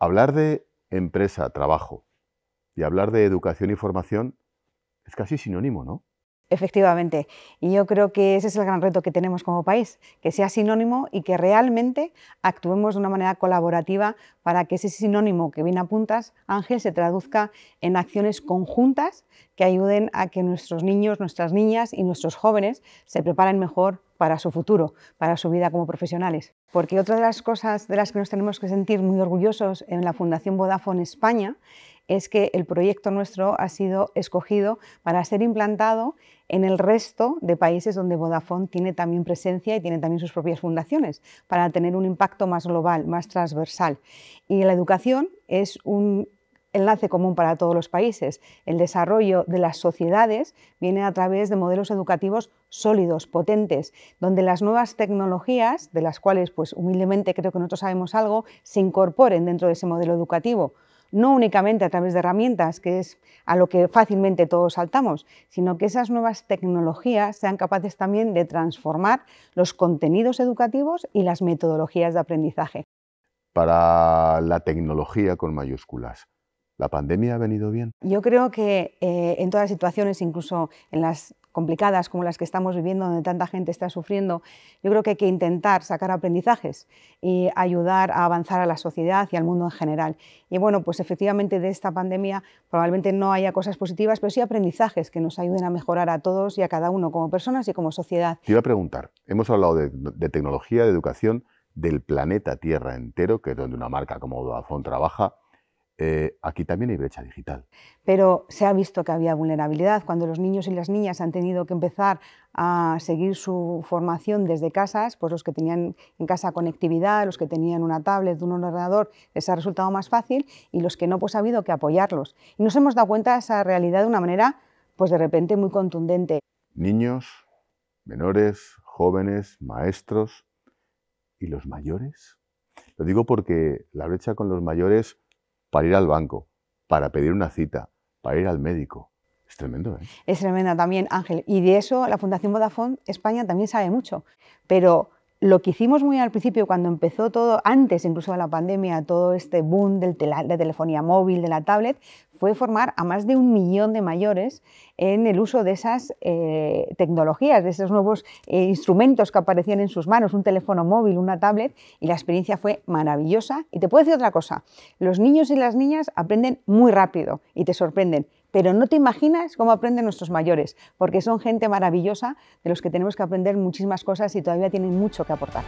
Hablar de empresa, trabajo y hablar de educación y formación es casi sinónimo, ¿no? Efectivamente. Y yo creo que ese es el gran reto que tenemos como país, que sea sinónimo y que realmente actuemos de una manera colaborativa para que ese sinónimo que viene a puntas, Ángel, se traduzca en acciones conjuntas que ayuden a que nuestros niños, nuestras niñas y nuestros jóvenes se preparen mejor para su futuro, para su vida como profesionales. Porque otra de las cosas de las que nos tenemos que sentir muy orgullosos en la Fundación Vodafone España es que el proyecto nuestro ha sido escogido para ser implantado en el resto de países donde Vodafone tiene también presencia y tiene también sus propias fundaciones, para tener un impacto más global, más transversal. Y la educación es un enlace común para todos los países. El desarrollo de las sociedades viene a través de modelos educativos sólidos, potentes, donde las nuevas tecnologías, de las cuales pues humildemente creo que nosotros sabemos algo, se incorporen dentro de ese modelo educativo no únicamente a través de herramientas, que es a lo que fácilmente todos saltamos, sino que esas nuevas tecnologías sean capaces también de transformar los contenidos educativos y las metodologías de aprendizaje. Para la tecnología con mayúsculas, ¿La pandemia ha venido bien? Yo creo que eh, en todas las situaciones, incluso en las complicadas como las que estamos viviendo, donde tanta gente está sufriendo, yo creo que hay que intentar sacar aprendizajes y ayudar a avanzar a la sociedad y al mundo en general. Y bueno, pues efectivamente de esta pandemia probablemente no haya cosas positivas, pero sí aprendizajes que nos ayuden a mejorar a todos y a cada uno como personas y como sociedad. Te iba a preguntar, hemos hablado de, tecnología, de educación, del planeta Tierra entero, que es donde una marca como Vodafone trabaja. Eh, aquí también hay brecha digital. Pero se ha visto que había vulnerabilidad cuando los niños y las niñas han tenido que empezar a seguir su formación desde casas, pues los que tenían en casa conectividad, los que tenían una tablet, un ordenador, les ha resultado más fácil y los que no, pues ha habido que apoyarlos. Y nos hemos dado cuenta de esa realidad de una manera, pues de repente muy contundente. Niños, menores, jóvenes, maestros y los mayores. Lo digo porque la brecha con los mayores para ir al banco, para pedir una cita, para ir al médico. Es tremendo, ¿eh? Es tremenda también, Ángel. Y de eso la Fundación Vodafone España también sabe mucho. Pero lo que hicimos muy al principio, cuando empezó todo, antes incluso de la pandemia, todo este boom de telefonía móvil, de la tablet, fue formar a más de un millón de mayores en el uso de esas eh, tecnologías, de esos nuevos eh, instrumentos que aparecían en sus manos, un teléfono móvil, una tablet, y la experiencia fue maravillosa. Y te puedo decir otra cosa, los niños y las niñas aprenden muy rápido y te sorprenden. Pero no te imaginas cómo aprenden nuestros mayores, porque son gente maravillosa de los que tenemos que aprender muchísimas cosas y todavía tienen mucho que aportar.